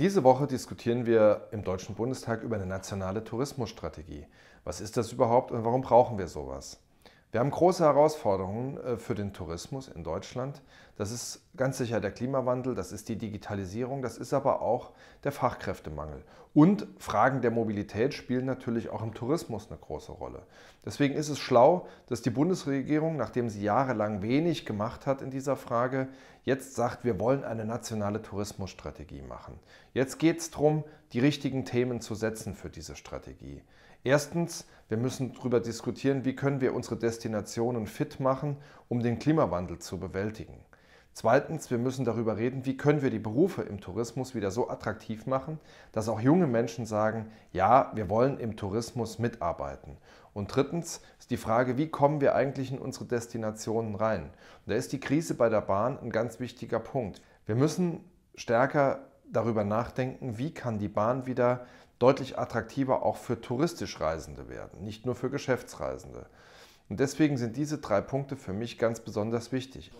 Diese Woche diskutieren wir im Deutschen Bundestag über eine nationale Tourismusstrategie. Was ist das überhaupt und warum brauchen wir sowas? Wir haben große Herausforderungen äh, für den Tourismus in Deutschland. Das ist ganz sicher der Klimawandel, das ist die Digitalisierung, das ist aber auch der Fachkräftemangel. Und Fragen der Mobilität spielen natürlich auch im Tourismus eine große Rolle. Deswegen ist es schlau, dass die Bundesregierung, nachdem sie jahrelang wenig gemacht hat in dieser Frage, jetzt sagt, wir wollen eine nationale Tourismusstrategie machen. Jetzt geht es darum, die richtigen Themen zu setzen für diese Strategie. Erstens, wir müssen darüber diskutieren, wie können wir unsere Destinationen fit machen, um den Klimawandel zu bewältigen. Zweitens, wir müssen darüber reden, wie können wir die Berufe im Tourismus wieder so attraktiv machen, dass auch junge Menschen sagen, ja, wir wollen im Tourismus mitarbeiten. Und drittens ist die Frage, wie kommen wir eigentlich in unsere Destinationen rein? Und da ist die Krise bei der Bahn ein ganz wichtiger Punkt. Wir müssen stärker darüber nachdenken, wie kann die Bahn wieder deutlich attraktiver auch für touristisch Reisende werden, nicht nur für Geschäftsreisende. Und deswegen sind diese drei Punkte für mich ganz besonders wichtig.